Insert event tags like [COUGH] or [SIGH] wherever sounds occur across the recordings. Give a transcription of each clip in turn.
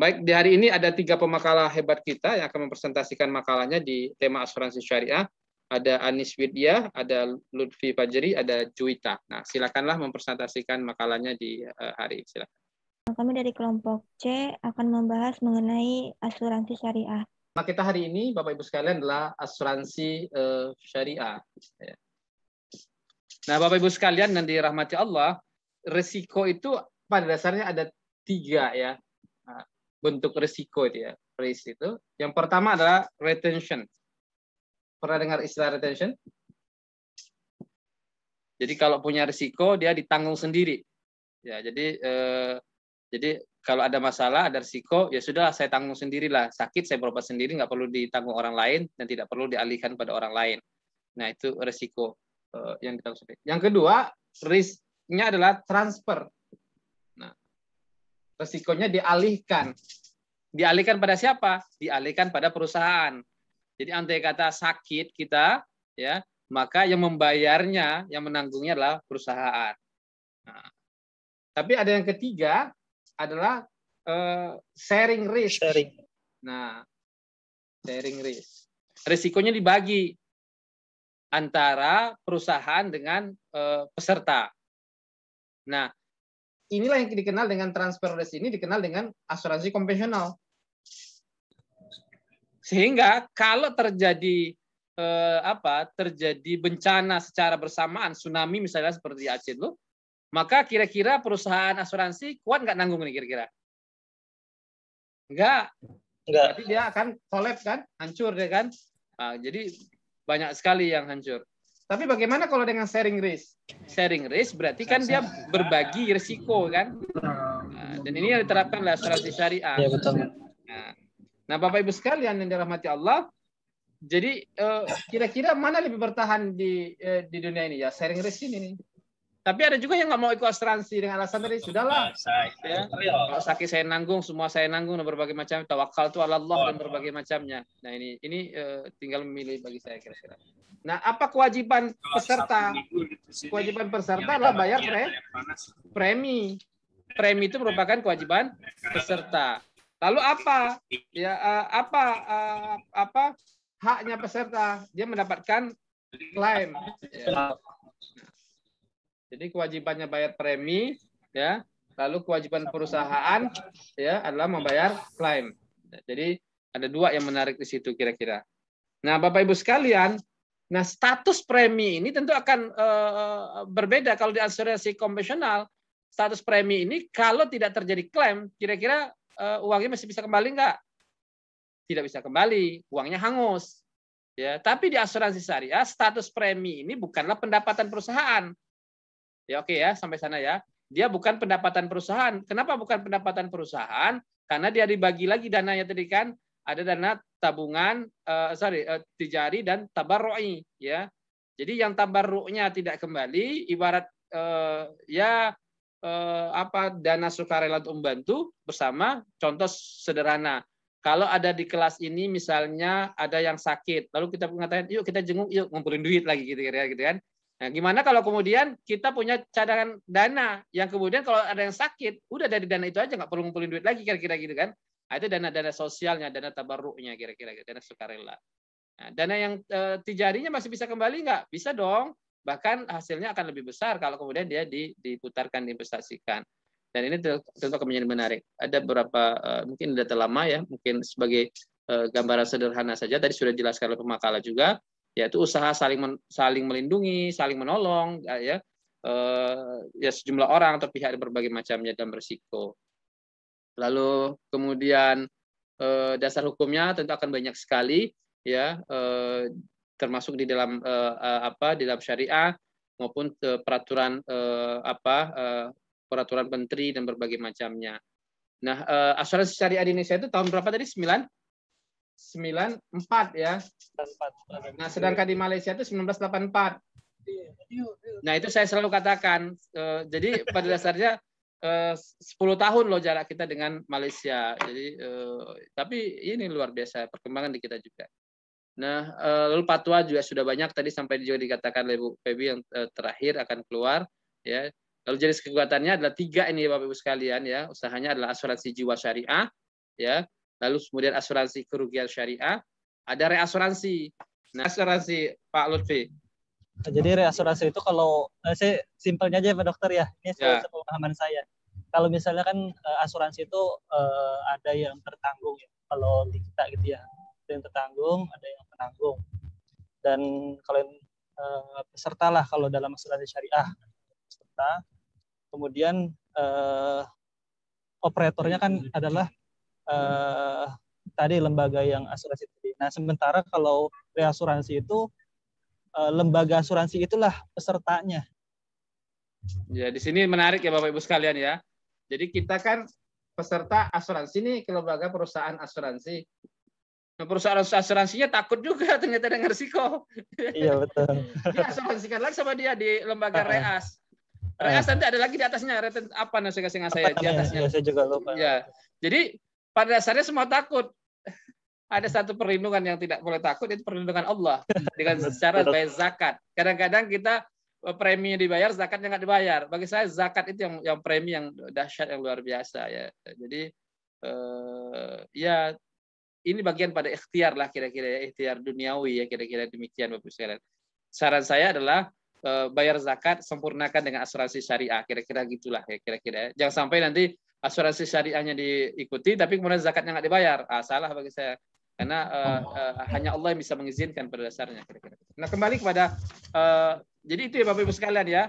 Baik, di hari ini ada tiga pemakalah hebat kita yang akan mempresentasikan makalahnya di tema asuransi syariah. Ada Anis Widya, ada Lutfi Fajri, ada Juwita. Nah, silakanlah mempresentasikan makalahnya di eh, hari ini. Silakan. Kami dari kelompok C akan membahas mengenai asuransi syariah. Nah, kita hari ini, Bapak Ibu sekalian, adalah asuransi uh, syariah. Nah, Bapak Ibu sekalian dan dirahmati Allah, resiko itu pada dasarnya ada tiga ya. Nah, bentuk risiko itu ya risk itu yang pertama adalah retention pernah dengar istilah retention jadi kalau punya risiko dia ditanggung sendiri ya jadi eh, jadi kalau ada masalah ada risiko ya sudah saya tanggung sendirilah sakit saya berobat sendiri nggak perlu ditanggung orang lain dan tidak perlu dialihkan pada orang lain nah itu risiko eh, yang ditanggung sendiri yang kedua risknya adalah transfer Resikonya dialihkan. Dialihkan pada siapa? Dialihkan pada perusahaan. Jadi andai kata sakit kita, ya maka yang membayarnya, yang menanggungnya adalah perusahaan. Nah, tapi ada yang ketiga adalah uh, sharing risk. Sharing. Nah, sharing risk. Risikonya dibagi antara perusahaan dengan uh, peserta. Nah, inilah yang dikenal dengan transfer risk ini dikenal dengan asuransi konvensional. Sehingga kalau terjadi eh, apa? terjadi bencana secara bersamaan, tsunami misalnya seperti Aceh dulu, maka kira-kira perusahaan asuransi kuat nggak nanggung nih kira-kira? Nggak. Nggak. Jadi dia akan collab kan, hancur dia kan. Nah, jadi banyak sekali yang hancur. Tapi bagaimana kalau dengan sharing risk? Sharing risk berarti kan dia berbagi risiko kan? Nah, dan ini yang diterapkan oleh asuransi syariah. Ya, betul. Nah, nah, Bapak Ibu sekalian yang dirahmati Allah, jadi eh, kira-kira mana lebih bertahan di eh, di dunia ini ya? Sharing risk ini nih. Tapi ada juga yang nggak mau ikut asuransi dengan alasan tadi sudahlah. Ah, ya. ya. Kalau sakit saya nanggung, semua saya nanggung dan berbagai macam. Tawakal itu Allah dan berbagai macamnya. Nah ini ini eh, tinggal memilih bagi saya kira-kira. Nah, apa kewajiban Kalau peserta? kewajiban peserta adalah bayar pre premi. Premi itu merupakan kewajiban peserta. Lalu apa? Ya eh, apa eh, apa haknya peserta? Dia mendapatkan klaim. Jadi kewajibannya bayar premi, ya. Lalu kewajiban perusahaan ya adalah membayar klaim. Jadi ada dua yang menarik di situ kira-kira. Nah, Bapak Ibu sekalian, Nah, status premi ini tentu akan uh, berbeda kalau di asuransi konvensional. Status premi ini kalau tidak terjadi klaim, kira-kira uh, uangnya masih bisa kembali enggak? Tidak bisa kembali, uangnya hangus. Ya, tapi di asuransi syariah status premi ini bukanlah pendapatan perusahaan. Ya oke okay ya, sampai sana ya. Dia bukan pendapatan perusahaan. Kenapa bukan pendapatan perusahaan? Karena dia dibagi lagi dananya tadi kan, ada dana tabungan uh, sorry uh, tijari dan tabarrui ya. Jadi yang tabarruknya tidak kembali ibarat uh, ya uh, apa dana sukarela untuk membantu bersama contoh sederhana. Kalau ada di kelas ini misalnya ada yang sakit, lalu kita mengatakan yuk kita jenguk yuk ngumpulin duit lagi gitu kira gitu, gitu kan. Nah, gimana kalau kemudian kita punya cadangan dana yang kemudian kalau ada yang sakit, udah dari dana itu aja nggak perlu ngumpulin duit lagi kira-kira gitu kan. Nah, itu dana-dana sosialnya, dana tabarruknya kira-kira, dana sukarela. Nah, dana yang e, tijarinya masih bisa kembali nggak? Bisa dong. Bahkan hasilnya akan lebih besar kalau kemudian dia diputarkan, diinvestasikan. Dan ini tentu akan menjadi menarik. Ada beberapa, e, mungkin data lama ya, mungkin sebagai e, gambaran sederhana saja. Tadi sudah dijelaskan oleh pemakalah juga, yaitu usaha saling men, saling melindungi, saling menolong, ya, ya sejumlah orang atau pihak berbagai macamnya dan berisiko lalu kemudian eh, dasar hukumnya tentu akan banyak sekali ya eh, termasuk di dalam eh, eh, apa di dalam syariah maupun eh, peraturan eh, apa eh, peraturan menteri dan berbagai macamnya. Nah, eh, asuransi syariah di Indonesia itu tahun berapa tadi? sembilan empat ya. Nah, sedangkan di Malaysia itu sembilan belas delapan empat. Iya, iya, iya. Nah, itu saya selalu katakan. Eh, jadi pada dasarnya Eh, sepuluh 10 tahun loh jarak kita dengan Malaysia. Jadi uh, tapi ini luar biasa perkembangan di kita juga. Nah, uh, lalu patwa juga sudah banyak tadi sampai juga dikatakan oleh Bu Febi yang uh, terakhir akan keluar ya. Lalu jenis kekuatannya adalah tiga ini Bapak Ibu sekalian ya. Usahanya adalah asuransi jiwa syariah ya. Lalu kemudian asuransi kerugian syariah, ada reasuransi. Nah, asuransi Pak Lutfi. Jadi reasuransi itu kalau eh, saya simpelnya aja ya, Pak Dokter ya, ini yeah. Ya. pemahaman saya. Kalau misalnya kan eh, asuransi itu eh, ada yang tertanggung ya, kalau di kita gitu ya, ada yang tertanggung, ada yang penanggung. Dan kalau uh, peserta lah kalau dalam asuransi syariah, peserta. Kemudian operatornya kan adalah tadi lembaga yang asuransi tadi. Nah sementara kalau reasuransi itu Eh, lembaga asuransi itulah pesertanya. Ya, di sini menarik ya Bapak Ibu sekalian ya. Jadi kita kan peserta asuransi nih ke lembaga perusahaan asuransi. Nah, perusahaan asuransinya takut juga [LAUGHS] ternyata dengan risiko. Iya betul. [LAUGHS] Dia asuransikan lagi sama dia di lembaga reas. Reas nanti ada lagi di atasnya reten apa nasi saya di atasnya. Ya, saya juga lupa. Ya. Jadi pada dasarnya semua takut ada satu perlindungan yang tidak boleh takut itu perlindungan Allah [LAUGHS] dengan secara bayar zakat. Kadang-kadang kita eh, premi dibayar, zakatnya nggak dibayar. Bagi saya zakat itu yang yang premi yang dahsyat yang luar biasa ya. Jadi eh, ya ini bagian pada ikhtiar lah kira-kira ya, ikhtiar duniawi ya kira-kira demikian Bapak sekalian. Saran saya adalah eh, bayar zakat sempurnakan dengan asuransi syariah kira-kira gitulah ya kira-kira. Ya. Jangan sampai nanti asuransi syariahnya diikuti tapi kemudian zakatnya nggak dibayar. Ah salah bagi saya karena uh, uh, hanya Allah yang bisa mengizinkan pada dasarnya. Kira-kira. Gitu. Nah kembali kepada uh, jadi itu ya Bapak Ibu sekalian ya.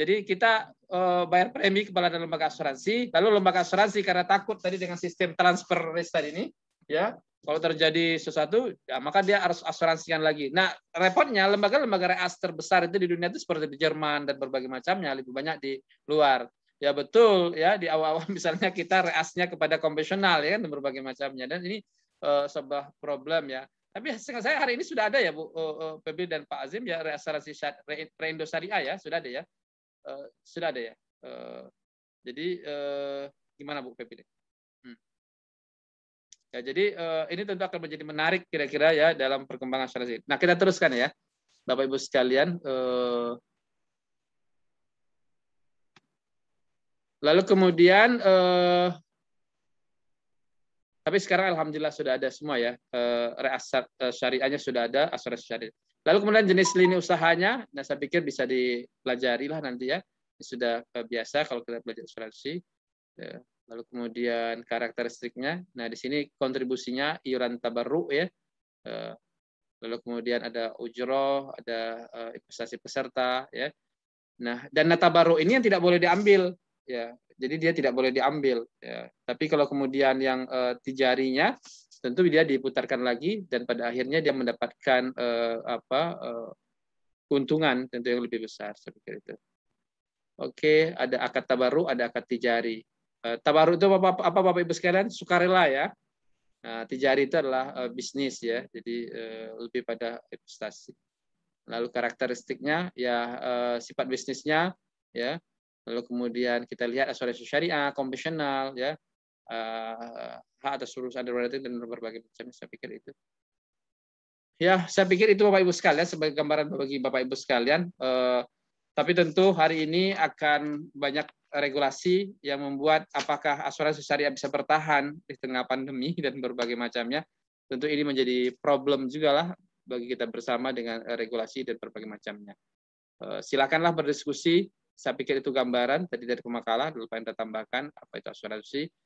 Jadi kita uh, bayar premi kepada lembaga asuransi, lalu lembaga asuransi karena takut tadi dengan sistem transfer risk tadi ini, ya kalau terjadi sesuatu, ya maka dia harus asuransikan lagi. Nah repotnya lembaga-lembaga reas terbesar itu di dunia itu seperti di Jerman dan berbagai macamnya lebih banyak di luar. Ya betul ya di awal-awal [LAUGHS] misalnya kita reasnya kepada konvensional ya dan berbagai macamnya dan ini Eh, sebuah problem ya. Tapi saya hari ini sudah ada ya Bu PB eh, eh, dan Pak Azim ya reasuransi reindo syariah ya sudah ada ya. sudah ada ya. jadi gimana Bu PB? Hmm. Ya jadi ini tentu akan menjadi menarik kira-kira ya dalam perkembangan syariah. Nah kita teruskan ya Bapak Ibu sekalian. lalu kemudian tapi sekarang alhamdulillah sudah ada semua ya. Eh, Reasat eh, syariahnya sudah ada, asuransi syariah. Lalu kemudian jenis lini usahanya, nah saya pikir bisa dipelajari lah nanti ya. sudah eh, biasa kalau kita belajar asuransi. Ya. Lalu kemudian karakteristiknya. Nah di sini kontribusinya iuran tabarru ya. Lalu kemudian ada ujroh, ada investasi peserta ya. Nah dan baru ini yang tidak boleh diambil ya jadi dia tidak boleh diambil ya. tapi kalau kemudian yang uh, eh, tijarinya tentu dia diputarkan lagi dan pada akhirnya dia mendapatkan uh, apa uh, keuntungan tentu yang lebih besar saya pikir itu oke ada akad tabaru ada akad tijari uh, tabaru itu apa, apa apa bapak ibu sekalian sukarela ya uh, tijari itu adalah uh, bisnis ya, jadi uh, lebih pada investasi. Lalu karakteristiknya ya uh, sifat bisnisnya ya lalu kemudian kita lihat asuransi syariah, konvensional, ya, uh, hak atas seluruh ada dan berbagai macam. Saya pikir itu. Ya, saya pikir itu Bapak Ibu sekalian sebagai gambaran bagi Bapak Ibu sekalian. Uh, tapi tentu hari ini akan banyak regulasi yang membuat apakah asuransi syariah bisa bertahan di tengah pandemi dan berbagai macamnya. Tentu ini menjadi problem juga lah bagi kita bersama dengan eh, regulasi dan berbagai macamnya. silakanlah berdiskusi saya pikir itu gambaran tadi dari pemakalah, lupa yang tambahkan apa itu asuransi.